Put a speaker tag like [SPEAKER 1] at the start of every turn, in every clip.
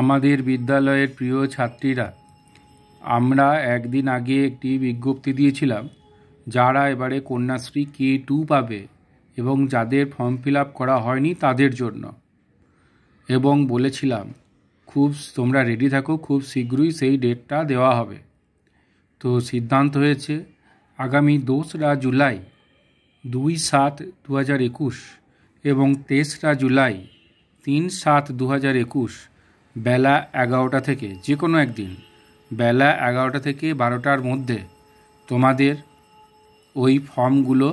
[SPEAKER 1] আমাদের বিদ্যালয়ের প্রিয় ছাত্রীরা আমরা একদিন আগে একটি বিজ্ঞপ্তি দিয়েছিলাম যারা এবারে কন্যাশ্রী কে টু পাবে এবং যাদের ফর্ম ফিল আপ করা হয়নি তাদের জন্য এবং বলেছিলাম খুব তোমরা রেডি থাকো খুব শীঘ্রই সেই ডেটটা দেওয়া হবে তো সিদ্ধান্ত হয়েছে আগামী দোসরা জুলাই দুই সাত দু হাজার একুশ এবং তেসরা জুলাই তিন সাত দু হাজার একুশ বেলা এগারোটা থেকে যে কোনো একদিন বেলা এগারোটা থেকে বারোটার মধ্যে তোমাদের ওই ফর্মগুলো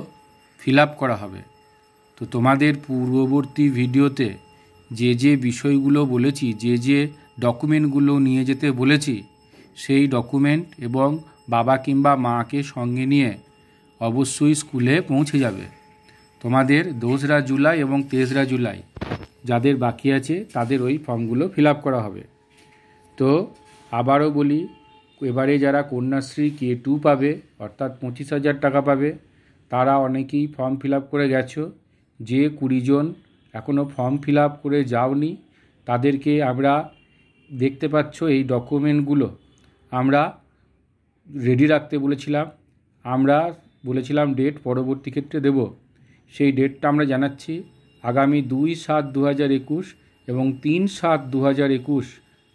[SPEAKER 1] ফিল করা হবে তো তোমাদের পূর্ববর্তী ভিডিওতে যে যে বিষয়গুলো বলেছি যে যে ডকুমেন্টগুলো নিয়ে যেতে বলেছি সেই ডকুমেন্ট এবং বাবা কিংবা মাকে সঙ্গে নিয়ে অবশ্যই স্কুলে পৌঁছে যাবে তোমাদের দোসরা জুলাই এবং তেসরা জুলাই যাদের বাকি আছে তাদের ওই ফর্মগুলো ফিল করা হবে তো আবারও বলি এবারে যারা কন্যাশ্রী কে টু পাবে অর্থাৎ পঁচিশ হাজার টাকা পাবে তারা অনেকেই ফর্ম ফিল করে গেছো যে কুড়িজন এখনও ফর্ম ফিল করে যাওনি তাদেরকে আমরা দেখতে পাচ্ছ এই ডকুমেন্টগুলো আমরা রেডি রাখতে বলেছিলাম আমরা বলেছিলাম ডেট পরবর্তী ক্ষেত্রে দেব সেই ডেটটা আমরা জানাচ্ছি আগামী দুই সাত দু হাজার একুশ এবং তিন সাত দু হাজার একুশ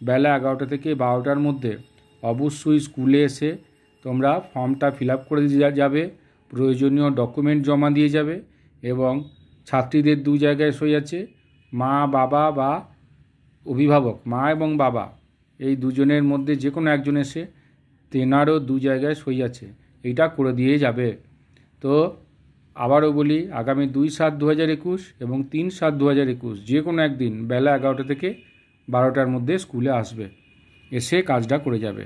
[SPEAKER 1] বেলা এগারোটা থেকে বারোটার মধ্যে অবশ্যই স্কুলে এসে তোমরা ফর্মটা ফিল আপ করে দিয়ে যাবে প্রয়োজনীয় ডকুমেন্ট জমা দিয়ে যাবে এবং ছাত্রীদের দু জায়গায় সই আছে মা বাবা বা অভিভাবক মা এবং বাবা এই দুজনের মধ্যে যে কোনো একজন এসে তেনারও দু জায়গায় সই আছে এইটা করে দিয়ে যাবে তো আবারও বলি আগামী দুই সাত দু হাজার একুশ এবং তিন সাত দু হাজার একুশ যে কোনো একদিন বেলা এগারোটা থেকে বারোটার মধ্যে স্কুলে আসবে এসে কাজটা করে যাবে